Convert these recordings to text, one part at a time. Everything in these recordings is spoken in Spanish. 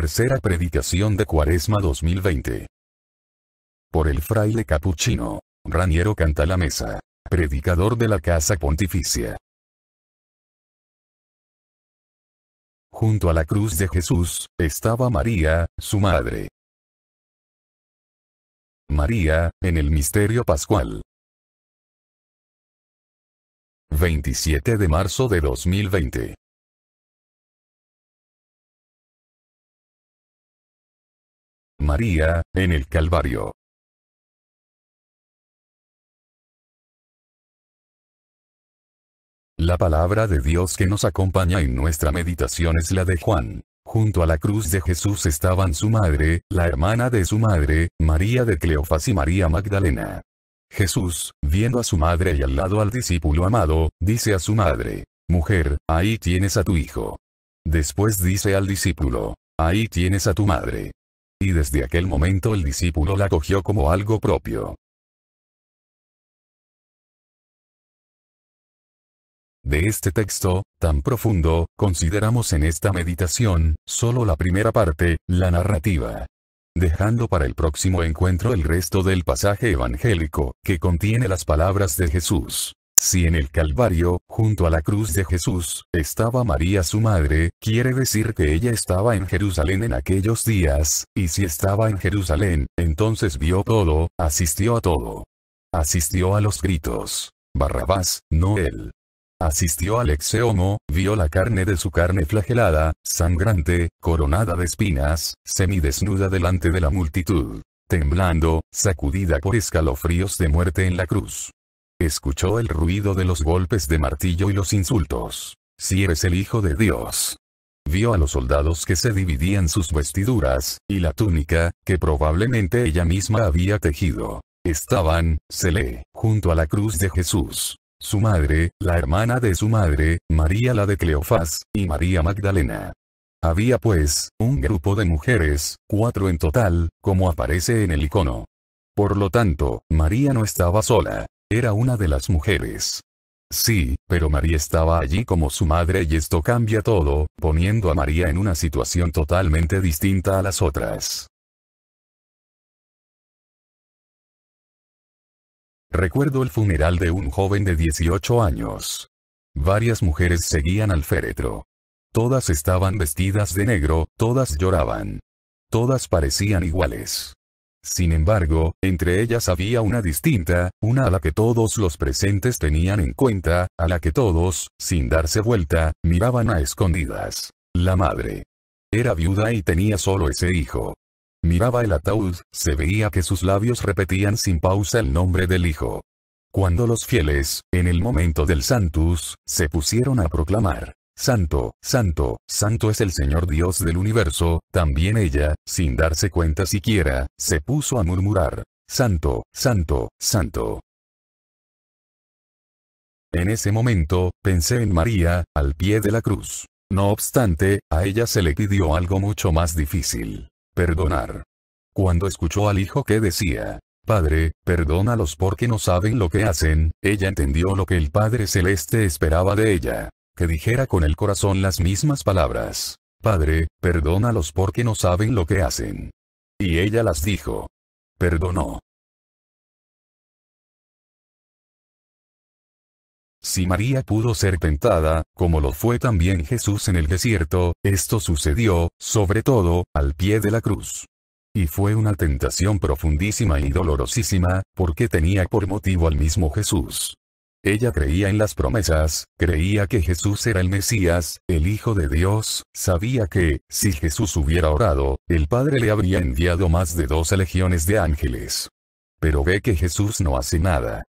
Tercera predicación de Cuaresma 2020. Por el fraile capuchino, Raniero Cantalamesa, predicador de la Casa Pontificia. Junto a la cruz de Jesús, estaba María, su madre. María, en el misterio pascual. 27 de marzo de 2020. María, en el Calvario. La palabra de Dios que nos acompaña en nuestra meditación es la de Juan. Junto a la cruz de Jesús estaban su madre, la hermana de su madre, María de Cleofas y María Magdalena. Jesús, viendo a su madre y al lado al discípulo amado, dice a su madre, Mujer, ahí tienes a tu hijo. Después dice al discípulo, Ahí tienes a tu madre y desde aquel momento el discípulo la cogió como algo propio. De este texto, tan profundo, consideramos en esta meditación, solo la primera parte, la narrativa. Dejando para el próximo encuentro el resto del pasaje evangélico, que contiene las palabras de Jesús. Si en el Calvario, junto a la cruz de Jesús, estaba María su madre, quiere decir que ella estaba en Jerusalén en aquellos días, y si estaba en Jerusalén, entonces vio todo, asistió a todo. Asistió a los gritos. Barrabás, no él. Asistió al exeomo, vio la carne de su carne flagelada, sangrante, coronada de espinas, semidesnuda delante de la multitud. Temblando, sacudida por escalofríos de muerte en la cruz. Escuchó el ruido de los golpes de martillo y los insultos. Si eres el Hijo de Dios. Vio a los soldados que se dividían sus vestiduras, y la túnica, que probablemente ella misma había tejido. Estaban, se lee, junto a la cruz de Jesús. Su madre, la hermana de su madre, María la de Cleofás, y María Magdalena. Había pues, un grupo de mujeres, cuatro en total, como aparece en el icono. Por lo tanto, María no estaba sola. Era una de las mujeres. Sí, pero María estaba allí como su madre y esto cambia todo, poniendo a María en una situación totalmente distinta a las otras. Recuerdo el funeral de un joven de 18 años. Varias mujeres seguían al féretro. Todas estaban vestidas de negro, todas lloraban. Todas parecían iguales. Sin embargo, entre ellas había una distinta, una a la que todos los presentes tenían en cuenta, a la que todos, sin darse vuelta, miraban a escondidas. La madre. Era viuda y tenía solo ese hijo. Miraba el ataúd, se veía que sus labios repetían sin pausa el nombre del hijo. Cuando los fieles, en el momento del Santus, se pusieron a proclamar, Santo, santo, santo es el Señor Dios del universo, también ella, sin darse cuenta siquiera, se puso a murmurar. Santo, santo, santo. En ese momento, pensé en María, al pie de la cruz. No obstante, a ella se le pidió algo mucho más difícil. Perdonar. Cuando escuchó al hijo que decía, Padre, perdónalos porque no saben lo que hacen, ella entendió lo que el Padre Celeste esperaba de ella que dijera con el corazón las mismas palabras. Padre, perdónalos porque no saben lo que hacen. Y ella las dijo. Perdonó. Si María pudo ser tentada, como lo fue también Jesús en el desierto, esto sucedió, sobre todo, al pie de la cruz. Y fue una tentación profundísima y dolorosísima, porque tenía por motivo al mismo Jesús. Ella creía en las promesas, creía que Jesús era el Mesías, el Hijo de Dios, sabía que, si Jesús hubiera orado, el Padre le habría enviado más de dos legiones de ángeles. Pero ve que Jesús no hace nada.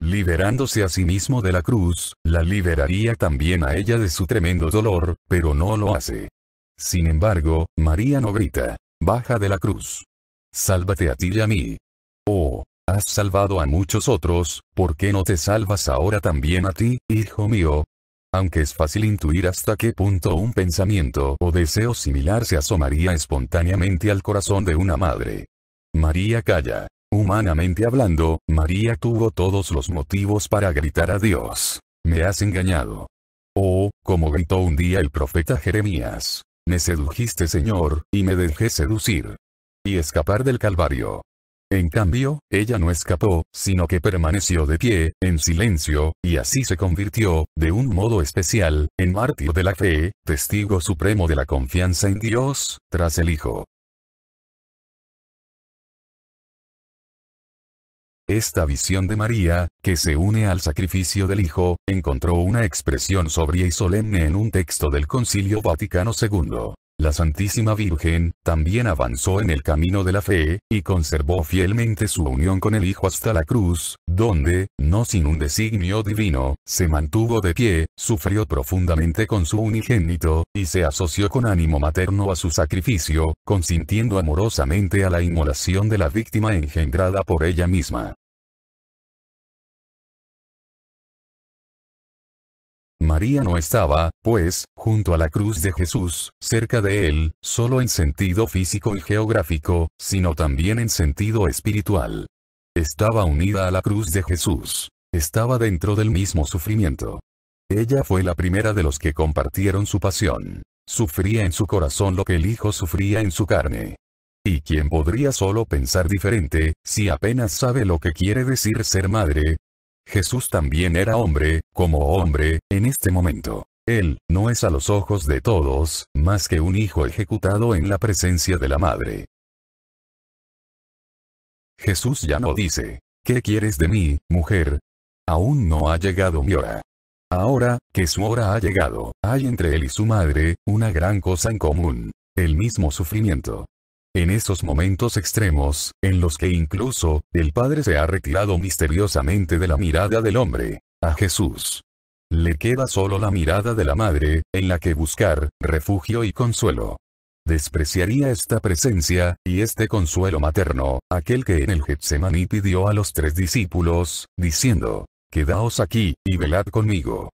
Liberándose a sí mismo de la cruz, la liberaría también a ella de su tremendo dolor, pero no lo hace. Sin embargo, María no grita, baja de la cruz. Sálvate a ti y a mí. Oh, has salvado a muchos otros, ¿por qué no te salvas ahora también a ti, hijo mío? Aunque es fácil intuir hasta qué punto un pensamiento o deseo similar se asomaría espontáneamente al corazón de una madre. María calla. Humanamente hablando, María tuvo todos los motivos para gritar a Dios. Me has engañado. Oh, como gritó un día el profeta Jeremías. Me sedujiste Señor, y me dejé seducir. Y escapar del Calvario. En cambio, ella no escapó, sino que permaneció de pie, en silencio, y así se convirtió, de un modo especial, en mártir de la fe, testigo supremo de la confianza en Dios, tras el Hijo. Esta visión de María, que se une al sacrificio del Hijo, encontró una expresión sobria y solemne en un texto del Concilio Vaticano II. La Santísima Virgen, también avanzó en el camino de la fe, y conservó fielmente su unión con el Hijo hasta la cruz, donde, no sin un designio divino, se mantuvo de pie, sufrió profundamente con su unigénito, y se asoció con ánimo materno a su sacrificio, consintiendo amorosamente a la inmolación de la víctima engendrada por ella misma. María no estaba, pues, junto a la cruz de Jesús, cerca de él, solo en sentido físico y geográfico, sino también en sentido espiritual. Estaba unida a la cruz de Jesús. Estaba dentro del mismo sufrimiento. Ella fue la primera de los que compartieron su pasión. Sufría en su corazón lo que el Hijo sufría en su carne. ¿Y quién podría solo pensar diferente, si apenas sabe lo que quiere decir ser madre, Jesús también era hombre, como hombre, en este momento. Él, no es a los ojos de todos, más que un hijo ejecutado en la presencia de la madre. Jesús ya no dice, ¿qué quieres de mí, mujer? Aún no ha llegado mi hora. Ahora, que su hora ha llegado, hay entre él y su madre, una gran cosa en común, el mismo sufrimiento. En esos momentos extremos, en los que incluso, el Padre se ha retirado misteriosamente de la mirada del hombre, a Jesús. Le queda solo la mirada de la Madre, en la que buscar, refugio y consuelo despreciaría esta presencia, y este consuelo materno, aquel que en el Getsemaní pidió a los tres discípulos, diciendo, Quedaos aquí, y velad conmigo.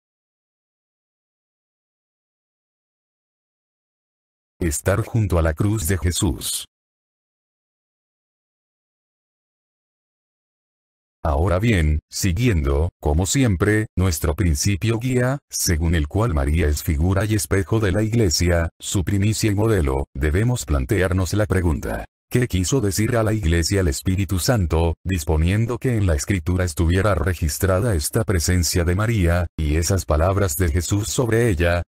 estar junto a la cruz de Jesús. Ahora bien, siguiendo, como siempre, nuestro principio guía, según el cual María es figura y espejo de la Iglesia, su primicia y modelo, debemos plantearnos la pregunta. ¿Qué quiso decir a la Iglesia el Espíritu Santo, disponiendo que en la Escritura estuviera registrada esta presencia de María, y esas palabras de Jesús sobre ella,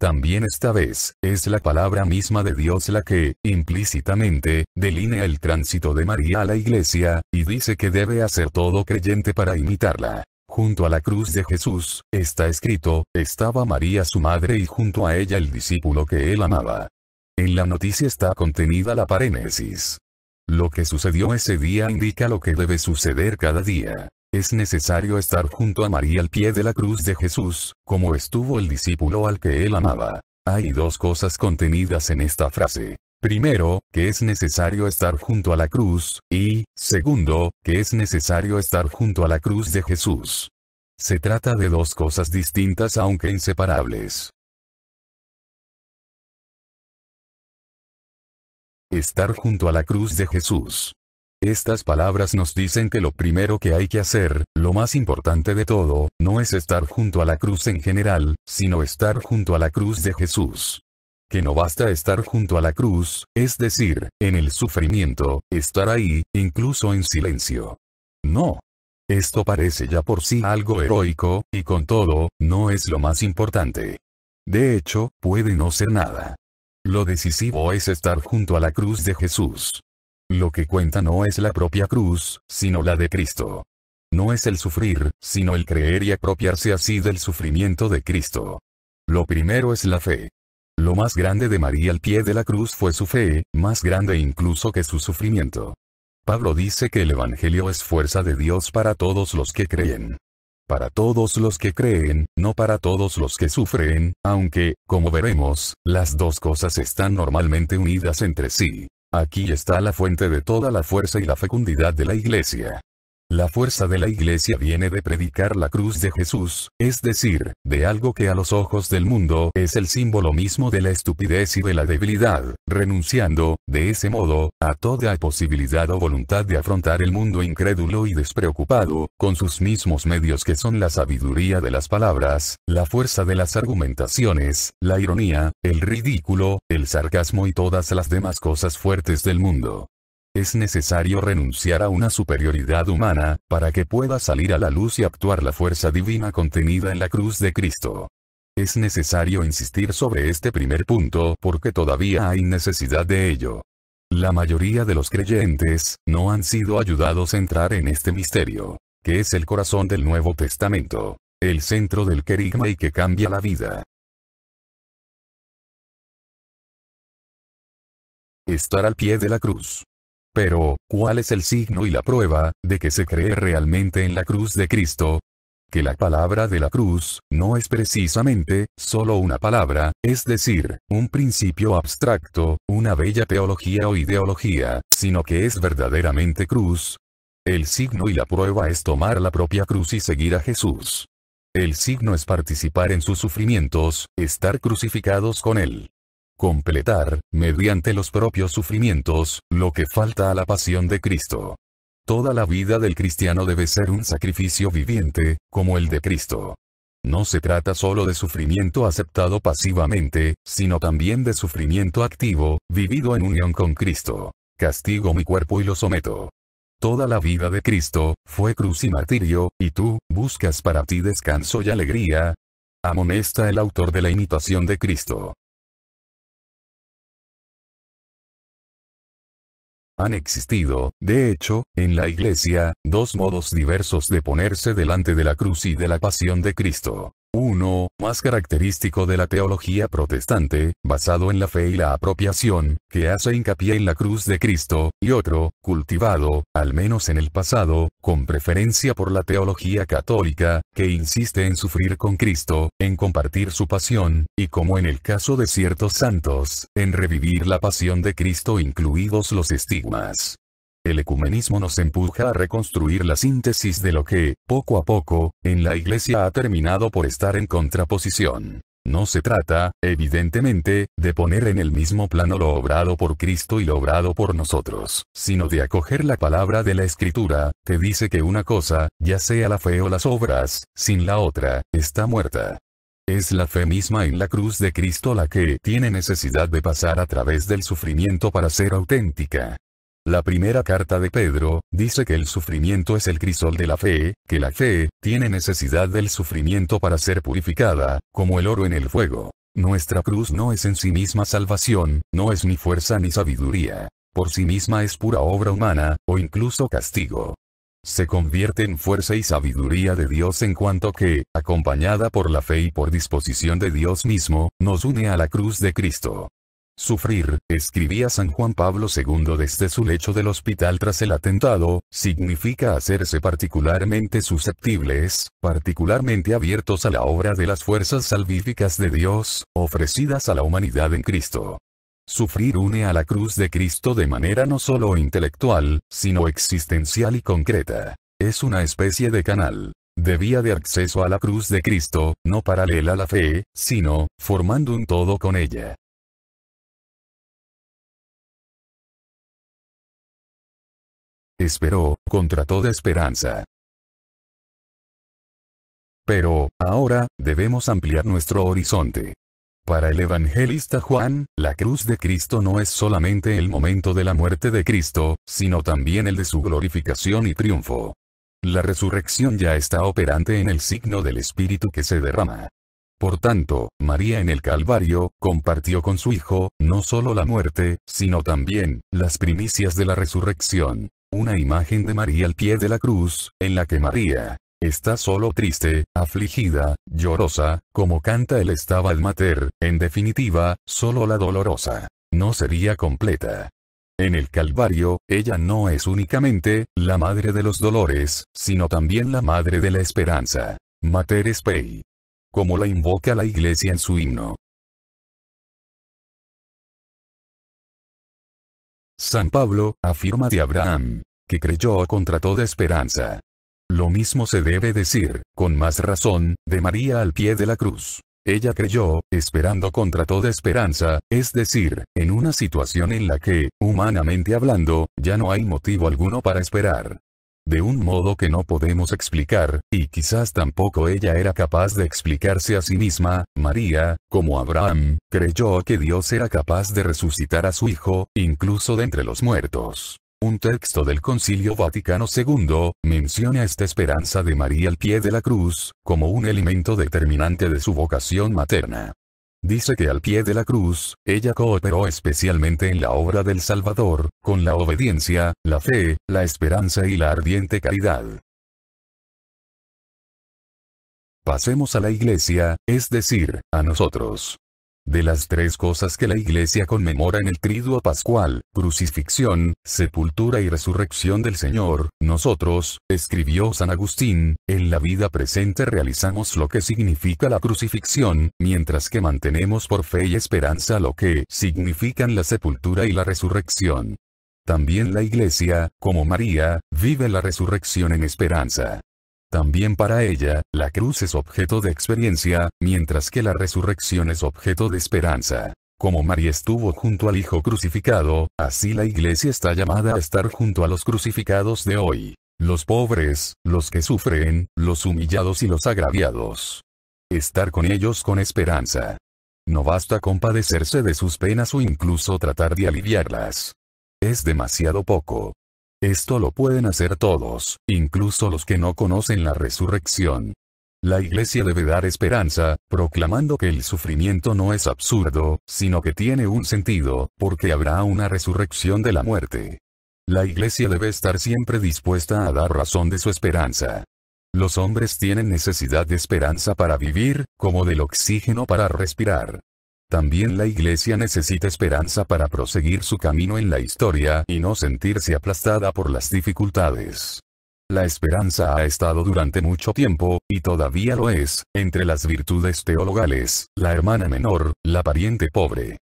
también esta vez, es la palabra misma de Dios la que, implícitamente, delinea el tránsito de María a la iglesia, y dice que debe hacer todo creyente para imitarla. Junto a la cruz de Jesús, está escrito, estaba María su madre y junto a ella el discípulo que él amaba. En la noticia está contenida la parénesis. Lo que sucedió ese día indica lo que debe suceder cada día. Es necesario estar junto a María al pie de la cruz de Jesús, como estuvo el discípulo al que él amaba. Hay dos cosas contenidas en esta frase. Primero, que es necesario estar junto a la cruz, y, segundo, que es necesario estar junto a la cruz de Jesús. Se trata de dos cosas distintas aunque inseparables. Estar junto a la cruz de Jesús. Estas palabras nos dicen que lo primero que hay que hacer, lo más importante de todo, no es estar junto a la cruz en general, sino estar junto a la cruz de Jesús. Que no basta estar junto a la cruz, es decir, en el sufrimiento, estar ahí, incluso en silencio. No. Esto parece ya por sí algo heroico, y con todo, no es lo más importante. De hecho, puede no ser nada. Lo decisivo es estar junto a la cruz de Jesús. Lo que cuenta no es la propia cruz, sino la de Cristo. No es el sufrir, sino el creer y apropiarse así del sufrimiento de Cristo. Lo primero es la fe. Lo más grande de María al pie de la cruz fue su fe, más grande incluso que su sufrimiento. Pablo dice que el Evangelio es fuerza de Dios para todos los que creen. Para todos los que creen, no para todos los que sufren, aunque, como veremos, las dos cosas están normalmente unidas entre sí. Aquí está la fuente de toda la fuerza y la fecundidad de la iglesia. La fuerza de la iglesia viene de predicar la cruz de Jesús, es decir, de algo que a los ojos del mundo es el símbolo mismo de la estupidez y de la debilidad, renunciando, de ese modo, a toda posibilidad o voluntad de afrontar el mundo incrédulo y despreocupado, con sus mismos medios que son la sabiduría de las palabras, la fuerza de las argumentaciones, la ironía, el ridículo, el sarcasmo y todas las demás cosas fuertes del mundo. Es necesario renunciar a una superioridad humana, para que pueda salir a la luz y actuar la fuerza divina contenida en la cruz de Cristo. Es necesario insistir sobre este primer punto porque todavía hay necesidad de ello. La mayoría de los creyentes, no han sido ayudados a entrar en este misterio, que es el corazón del Nuevo Testamento, el centro del querigma y que cambia la vida. Estar al pie de la cruz. Pero, ¿cuál es el signo y la prueba, de que se cree realmente en la cruz de Cristo? Que la palabra de la cruz, no es precisamente, solo una palabra, es decir, un principio abstracto, una bella teología o ideología, sino que es verdaderamente cruz. El signo y la prueba es tomar la propia cruz y seguir a Jesús. El signo es participar en sus sufrimientos, estar crucificados con Él completar, mediante los propios sufrimientos, lo que falta a la pasión de Cristo. Toda la vida del cristiano debe ser un sacrificio viviente, como el de Cristo. No se trata solo de sufrimiento aceptado pasivamente, sino también de sufrimiento activo, vivido en unión con Cristo. Castigo mi cuerpo y lo someto. Toda la vida de Cristo, fue cruz y martirio, y tú, buscas para ti descanso y alegría. Amonesta el autor de la imitación de Cristo. Han existido, de hecho, en la Iglesia, dos modos diversos de ponerse delante de la cruz y de la pasión de Cristo. Uno, Más característico de la teología protestante, basado en la fe y la apropiación, que hace hincapié en la cruz de Cristo, y otro, cultivado, al menos en el pasado, con preferencia por la teología católica, que insiste en sufrir con Cristo, en compartir su pasión, y como en el caso de ciertos santos, en revivir la pasión de Cristo incluidos los estigmas el ecumenismo nos empuja a reconstruir la síntesis de lo que, poco a poco, en la Iglesia ha terminado por estar en contraposición. No se trata, evidentemente, de poner en el mismo plano lo obrado por Cristo y lo obrado por nosotros, sino de acoger la palabra de la Escritura, que dice que una cosa, ya sea la fe o las obras, sin la otra, está muerta. Es la fe misma en la cruz de Cristo la que tiene necesidad de pasar a través del sufrimiento para ser auténtica. La primera carta de Pedro, dice que el sufrimiento es el crisol de la fe, que la fe, tiene necesidad del sufrimiento para ser purificada, como el oro en el fuego. Nuestra cruz no es en sí misma salvación, no es ni fuerza ni sabiduría. Por sí misma es pura obra humana, o incluso castigo. Se convierte en fuerza y sabiduría de Dios en cuanto que, acompañada por la fe y por disposición de Dios mismo, nos une a la cruz de Cristo. Sufrir, escribía San Juan Pablo II desde su lecho del hospital tras el atentado, significa hacerse particularmente susceptibles, particularmente abiertos a la obra de las fuerzas salvíficas de Dios, ofrecidas a la humanidad en Cristo. Sufrir une a la cruz de Cristo de manera no solo intelectual, sino existencial y concreta. Es una especie de canal, de vía de acceso a la cruz de Cristo, no paralela a la fe, sino, formando un todo con ella. Esperó, contra toda esperanza. Pero, ahora, debemos ampliar nuestro horizonte. Para el evangelista Juan, la cruz de Cristo no es solamente el momento de la muerte de Cristo, sino también el de su glorificación y triunfo. La resurrección ya está operante en el signo del Espíritu que se derrama. Por tanto, María en el Calvario, compartió con su Hijo, no solo la muerte, sino también, las primicias de la resurrección. Una imagen de María al pie de la cruz, en la que María está solo triste, afligida, llorosa, como canta el estaba mater, en definitiva, solo la dolorosa. No sería completa. En el Calvario, ella no es únicamente la madre de los dolores, sino también la madre de la esperanza. Mater Spei. Como la invoca la iglesia en su himno. San Pablo, afirma de Abraham, que creyó contra toda esperanza. Lo mismo se debe decir, con más razón, de María al pie de la cruz. Ella creyó, esperando contra toda esperanza, es decir, en una situación en la que, humanamente hablando, ya no hay motivo alguno para esperar de un modo que no podemos explicar, y quizás tampoco ella era capaz de explicarse a sí misma, María, como Abraham, creyó que Dios era capaz de resucitar a su hijo, incluso de entre los muertos. Un texto del Concilio Vaticano II, menciona esta esperanza de María al pie de la cruz, como un elemento determinante de su vocación materna. Dice que al pie de la cruz, ella cooperó especialmente en la obra del Salvador, con la obediencia, la fe, la esperanza y la ardiente caridad. Pasemos a la iglesia, es decir, a nosotros. De las tres cosas que la iglesia conmemora en el triduo pascual, crucifixión, sepultura y resurrección del Señor, nosotros, escribió San Agustín, en la vida presente realizamos lo que significa la crucifixión, mientras que mantenemos por fe y esperanza lo que significan la sepultura y la resurrección. También la iglesia, como María, vive la resurrección en esperanza. También para ella, la cruz es objeto de experiencia, mientras que la resurrección es objeto de esperanza. Como María estuvo junto al Hijo crucificado, así la iglesia está llamada a estar junto a los crucificados de hoy, los pobres, los que sufren, los humillados y los agraviados. Estar con ellos con esperanza. No basta compadecerse de sus penas o incluso tratar de aliviarlas. Es demasiado poco. Esto lo pueden hacer todos, incluso los que no conocen la resurrección. La iglesia debe dar esperanza, proclamando que el sufrimiento no es absurdo, sino que tiene un sentido, porque habrá una resurrección de la muerte. La iglesia debe estar siempre dispuesta a dar razón de su esperanza. Los hombres tienen necesidad de esperanza para vivir, como del oxígeno para respirar. También la iglesia necesita esperanza para proseguir su camino en la historia y no sentirse aplastada por las dificultades. La esperanza ha estado durante mucho tiempo, y todavía lo es, entre las virtudes teologales, la hermana menor, la pariente pobre.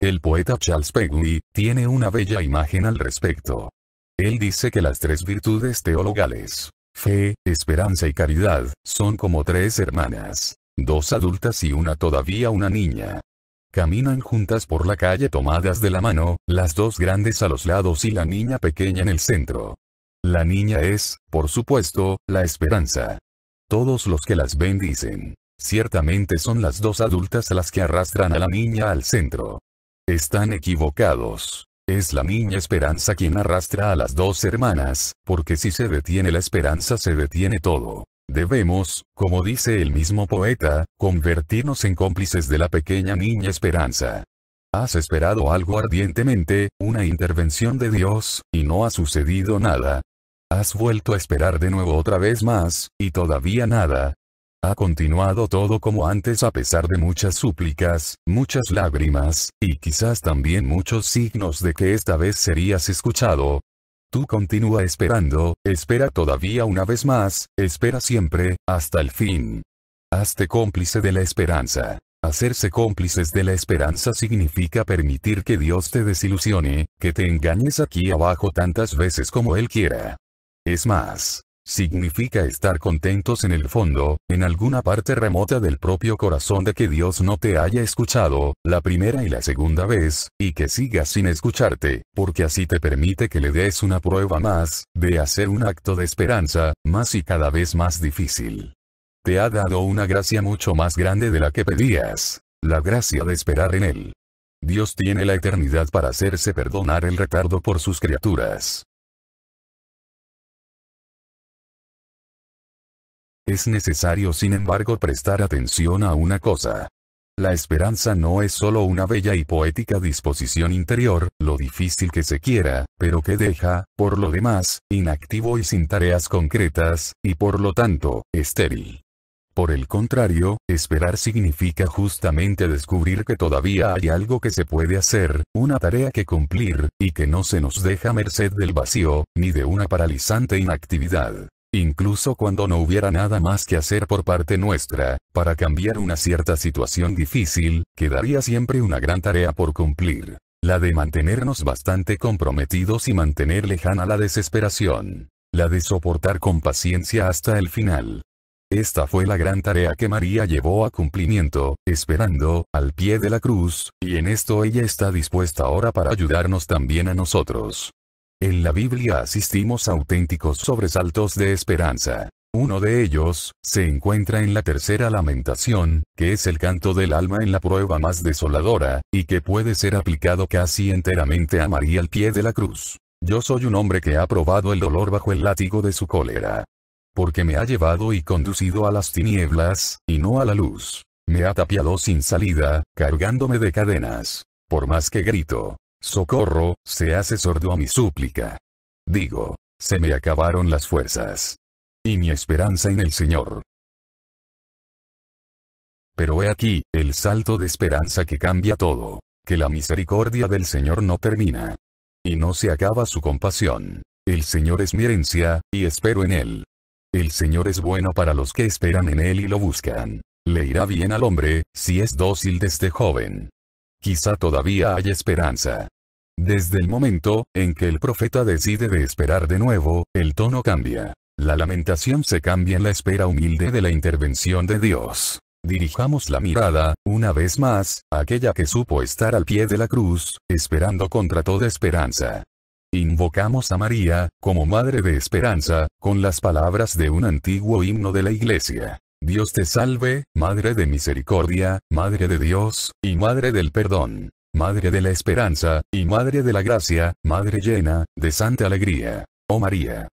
El poeta Charles Peggy tiene una bella imagen al respecto. Él dice que las tres virtudes teologales fe, esperanza y caridad, son como tres hermanas. Dos adultas y una todavía una niña. Caminan juntas por la calle tomadas de la mano, las dos grandes a los lados y la niña pequeña en el centro. La niña es, por supuesto, la esperanza. Todos los que las ven dicen, ciertamente son las dos adultas las que arrastran a la niña al centro. Están equivocados. Es la niña Esperanza quien arrastra a las dos hermanas, porque si se detiene la esperanza se detiene todo. Debemos, como dice el mismo poeta, convertirnos en cómplices de la pequeña niña Esperanza. Has esperado algo ardientemente, una intervención de Dios, y no ha sucedido nada. Has vuelto a esperar de nuevo otra vez más, y todavía nada, ha continuado todo como antes a pesar de muchas súplicas, muchas lágrimas, y quizás también muchos signos de que esta vez serías escuchado. Tú continúa esperando, espera todavía una vez más, espera siempre, hasta el fin. Hazte cómplice de la esperanza. Hacerse cómplices de la esperanza significa permitir que Dios te desilusione, que te engañes aquí abajo tantas veces como Él quiera. Es más, Significa estar contentos en el fondo, en alguna parte remota del propio corazón de que Dios no te haya escuchado, la primera y la segunda vez, y que sigas sin escucharte, porque así te permite que le des una prueba más, de hacer un acto de esperanza, más y cada vez más difícil. Te ha dado una gracia mucho más grande de la que pedías, la gracia de esperar en Él. Dios tiene la eternidad para hacerse perdonar el retardo por sus criaturas. Es necesario sin embargo prestar atención a una cosa. La esperanza no es sólo una bella y poética disposición interior, lo difícil que se quiera, pero que deja, por lo demás, inactivo y sin tareas concretas, y por lo tanto, estéril. Por el contrario, esperar significa justamente descubrir que todavía hay algo que se puede hacer, una tarea que cumplir, y que no se nos deja merced del vacío, ni de una paralizante inactividad incluso cuando no hubiera nada más que hacer por parte nuestra, para cambiar una cierta situación difícil, quedaría siempre una gran tarea por cumplir, la de mantenernos bastante comprometidos y mantener lejana la desesperación, la de soportar con paciencia hasta el final. Esta fue la gran tarea que María llevó a cumplimiento, esperando, al pie de la cruz, y en esto ella está dispuesta ahora para ayudarnos también a nosotros. En la Biblia asistimos a auténticos sobresaltos de esperanza. Uno de ellos, se encuentra en la tercera lamentación, que es el canto del alma en la prueba más desoladora, y que puede ser aplicado casi enteramente a María al pie de la cruz. Yo soy un hombre que ha probado el dolor bajo el látigo de su cólera. Porque me ha llevado y conducido a las tinieblas, y no a la luz. Me ha tapiado sin salida, cargándome de cadenas. Por más que grito, Socorro, se hace sordo a mi súplica. Digo, se me acabaron las fuerzas. Y mi esperanza en el Señor. Pero he aquí, el salto de esperanza que cambia todo, que la misericordia del Señor no termina. Y no se acaba su compasión. El Señor es mi herencia, y espero en Él. El Señor es bueno para los que esperan en Él y lo buscan. Le irá bien al hombre, si es dócil desde joven. Quizá todavía hay esperanza. Desde el momento, en que el profeta decide de esperar de nuevo, el tono cambia. La lamentación se cambia en la espera humilde de la intervención de Dios. Dirijamos la mirada, una vez más, a aquella que supo estar al pie de la cruz, esperando contra toda esperanza. Invocamos a María, como Madre de Esperanza, con las palabras de un antiguo himno de la Iglesia. Dios te salve, Madre de Misericordia, Madre de Dios, y Madre del Perdón, Madre de la Esperanza, y Madre de la Gracia, Madre llena, de santa alegría. Oh María,